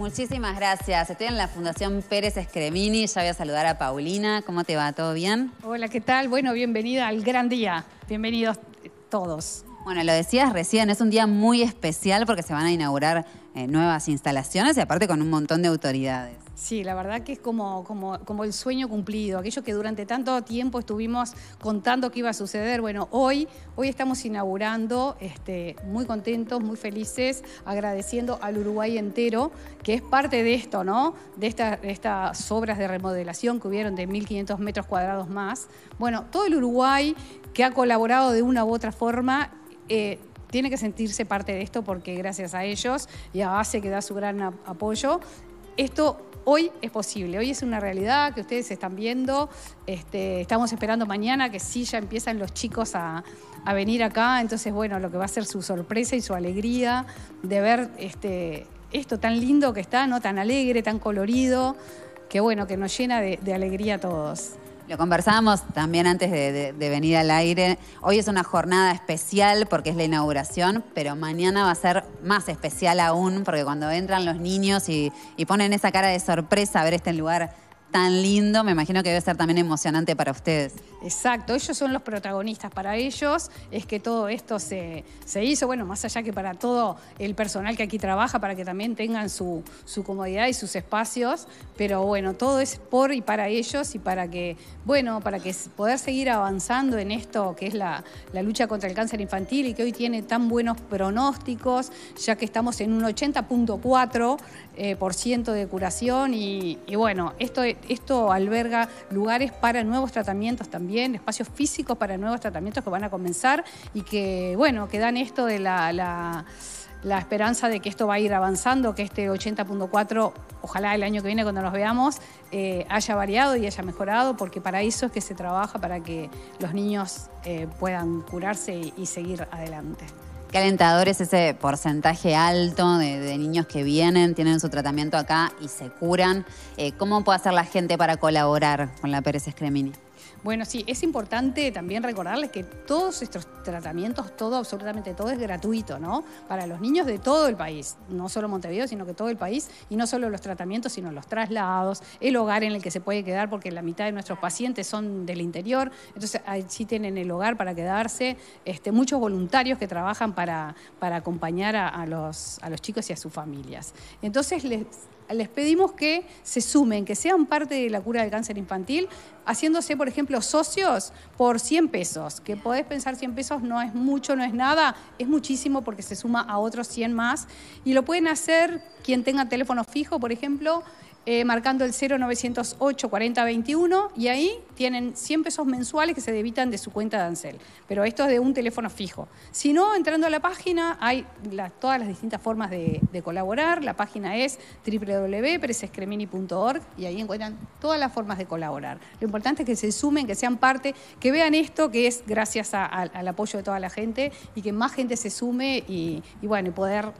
Muchísimas gracias. Estoy en la Fundación Pérez Escremini. Ya voy a saludar a Paulina. ¿Cómo te va? ¿Todo bien? Hola, ¿qué tal? Bueno, bienvenida al gran día. Bienvenidos todos. Bueno, lo decías recién, es un día muy especial porque se van a inaugurar eh, nuevas instalaciones y aparte con un montón de autoridades. Sí, la verdad que es como, como, el sueño cumplido, aquello que durante tanto tiempo estuvimos contando que iba a suceder. Bueno, hoy, hoy estamos inaugurando, este, muy contentos, muy felices, agradeciendo al Uruguay entero, que es parte de esto, ¿no? De, estas obras de remodelación que hubieron de 1.500 metros cuadrados más. Bueno, todo el Uruguay que ha colaborado de una u otra forma. Eh, tiene que sentirse parte de esto porque gracias a ellos y a base que da su gran apoyo, esto hoy es posible, hoy es una realidad que ustedes están viendo. Este, estamos esperando mañana que sí ya empiezan los chicos a, venir acá. Entonces, bueno, lo que va a ser su sorpresa y su alegría de ver este, esto tan lindo que está, ¿no? Tan alegre, tan colorido, que bueno, que nos llena de, de alegría a todos. Lo conversábamos también antes de, venir al aire. Hoy es una jornada especial porque es la inauguración, pero mañana va a ser más especial aún porque cuando entran los niños y, y ponen esa cara de sorpresa a ver este lugar tan lindo, me imagino que debe ser también emocionante para ustedes. Exacto, ellos son los protagonistas. Para ellos es que todo esto se, hizo, bueno, más allá que para todo el personal que aquí trabaja, para que también tengan su, comodidad y sus espacios, pero bueno, todo es por y para ellos y para que, bueno, para que poder seguir avanzando en esto que es la, lucha contra el cáncer infantil y que hoy tiene tan buenos pronósticos, ya que estamos en un 80.4% eh, de curación y, bueno, esto es esto alberga lugares para nuevos tratamientos también, espacios físicos para nuevos tratamientos que van a comenzar y que, bueno, que dan esto de la, la esperanza de que esto va a ir avanzando, que este 80.4, ojalá el año que viene cuando nos veamos, eh, haya variado y haya mejorado, porque para eso es que se trabaja, para que los niños eh, puedan curarse y seguir adelante. Qué es ese porcentaje alto de, niños que vienen, tienen su tratamiento acá y se curan. Eh, ¿Cómo puede hacer la gente para colaborar con la Pérez Escremini? Bueno, sí, es importante también recordarles que todos estos tratamientos, todo, absolutamente todo es gratuito, ¿no? Para los niños de todo el país, no solo Montevideo, sino que todo el país, y no solo los tratamientos, sino los traslados, el hogar en el que se puede quedar, porque la mitad de nuestros pacientes son del interior, entonces sí tienen el hogar para quedarse, este, muchos voluntarios que trabajan para, acompañar los, a los chicos y a sus familias. Entonces les les pedimos que se sumen, que sean parte de la cura del cáncer infantil, haciéndose, por ejemplo, socios por 100 pesos, que podés pensar 100 pesos no es mucho, no es nada, es muchísimo porque se suma a otros 100 más, y lo pueden hacer quien tenga teléfono fijo, por ejemplo, eh, marcando el 0908 4021 y ahí tienen 100 pesos mensuales que se debitan de su cuenta de Ansel. Pero esto es de un teléfono fijo. Si no, entrando a la página hay todas las distintas formas de, colaborar. La página es www.presescremini.org y ahí encuentran todas las formas de colaborar. Lo importante es que se sumen, que sean parte, que vean esto que es gracias al apoyo de toda la gente y que más gente se sume y, y bueno, y poder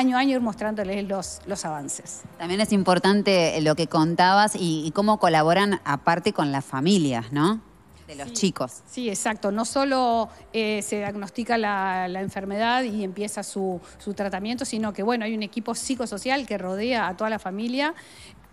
año a año ir mostrándoles los, los avances. También es importante eh, lo que contabas y, cómo colaboran aparte con las familias, ¿no? de los chicos. Sí, exacto. No solo eh, se diagnostica la, enfermedad y empieza su, su, tratamiento, sino que bueno, hay un equipo psicosocial que rodea a toda la familia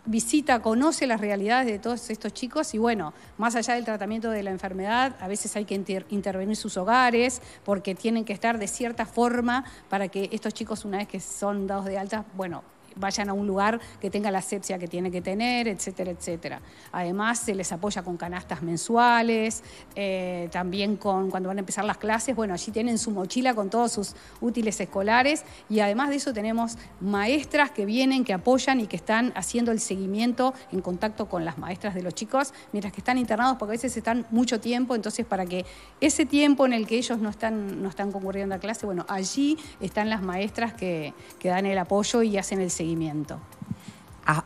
visita, conoce las realidades de todos estos chicos y bueno, más allá del tratamiento de la enfermedad, a veces hay que intervenir intervenir sus hogares porque tienen que estar de cierta forma para que estos chicos una vez que son dados de alta, bueno, vayan a un lugar que tenga la asepsia que tiene que tener, etcétera, etcétera. Además, se les apoya con canastas mensuales, eh, también con cuando van a empezar las clases, bueno, allí tienen su mochila con todos sus útiles escolares y además de eso tenemos maestras que vienen, que apoyan y que están haciendo el seguimiento en contacto con las maestras de los chicos mientras que están internados, porque a veces están mucho tiempo, entonces para que ese tiempo en el que ellos no están, no están concurriendo a clase, bueno, allí están las maestras que dan el apoyo y hacen el seguimiento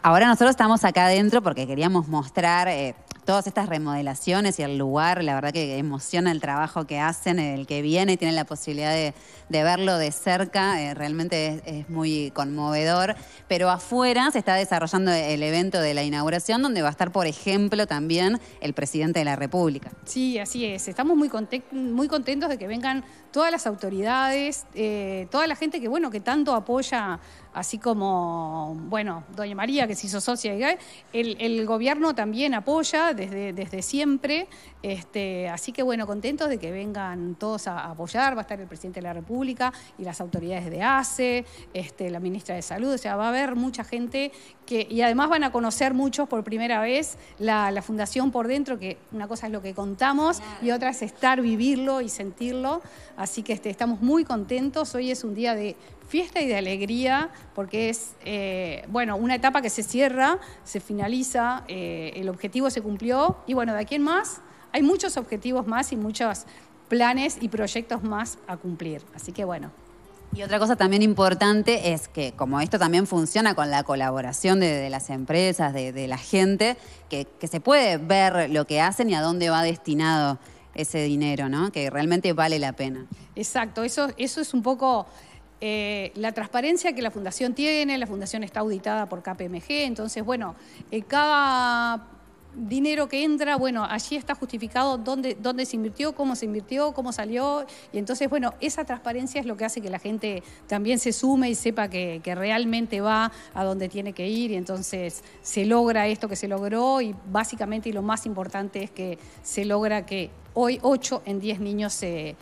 Ahora nosotros estamos acá adentro porque queríamos mostrar, eh, todas estas remodelaciones y el lugar, la verdad que emociona el trabajo que hacen, el que viene y tiene la posibilidad de, verlo de cerca, eh, realmente es, muy conmovedor. Pero afuera se está desarrollando el evento de la inauguración, donde va a estar, por ejemplo, también el presidente de la República. Sí, así es. Estamos muy, contentos de que vengan todas las autoridades, eh, toda la gente que, bueno, que tanto apoya así como, bueno, Doña María, que se hizo socia, el, el gobierno también apoya desde, siempre. Este, así que bueno, contentos de que vengan todos a apoyar, va a estar el presidente de la República y las autoridades de ACE, este, la ministra de Salud, o sea, va a haber mucha gente que, y además van a conocer muchos por primera vez la, fundación por dentro, que una cosa es lo que contamos y otra es estar, vivirlo y sentirlo. Así que este, estamos muy contentos, hoy es un día de fiesta y de alegría, porque es, eh, bueno, una etapa que se cierra, se finaliza, eh, el objetivo se cumple. Y bueno, de aquí en más hay muchos objetivos más y muchos planes y proyectos más a cumplir. Así que bueno, y otra cosa también importante es que como esto también funciona con la colaboración de, las empresas, de, la gente, que, se puede ver lo que hacen y a dónde va destinado ese dinero, ¿no? Que realmente vale la pena. Exacto, eso, eso es un poco eh, la transparencia que la fundación tiene, la fundación está auditada por KPMG, entonces bueno, eh, cada dinero que entra, bueno, allí está justificado dónde, se invirtió, cómo se invirtió, cómo salió. Y entonces, bueno, esa transparencia es lo que hace que la gente también se sume y sepa que, realmente va a donde tiene que ir. Y entonces se logra esto que se logró y básicamente lo más importante es que se logra que hoy 8 en 10 niños se,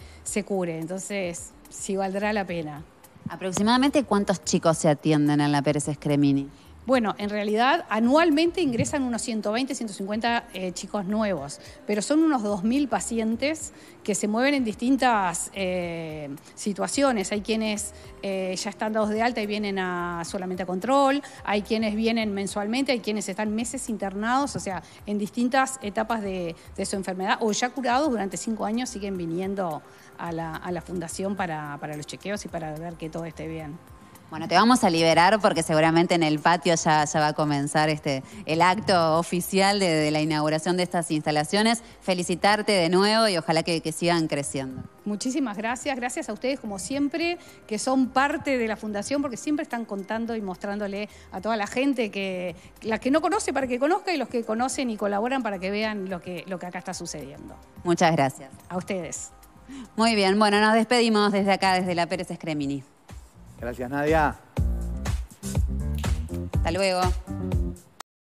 cure. Entonces, sí valdrá la pena. ¿Aproximadamente cuántos chicos se atienden en la Pérez Scremini? Bueno, en realidad anualmente ingresan unos 120, 150 eh, chicos nuevos, pero son unos 2.000 pacientes que se mueven en distintas eh, situaciones. Hay quienes eh, ya están dados de alta y vienen a, solamente a control, hay quienes vienen mensualmente, hay quienes están meses internados, o sea, en distintas etapas de, su enfermedad, o ya curados durante cinco años siguen viniendo a la, fundación para los chequeos y para ver que todo esté bien. Bueno, te vamos a liberar porque seguramente en el patio ya, va a comenzar este, el acto oficial de, la inauguración de estas instalaciones. Felicitarte de nuevo y ojalá que, sigan creciendo. Muchísimas gracias, gracias a ustedes como siempre, que son parte de la fundación, porque siempre están contando y mostrándole a toda la gente que la que no conoce para que conozca y los que conocen y colaboran para que vean lo que, lo que acá está sucediendo. Muchas gracias. A ustedes. Muy bien, bueno, nos despedimos desde acá, desde la Pérez Escremini. Gracias, Nadia. Hasta luego.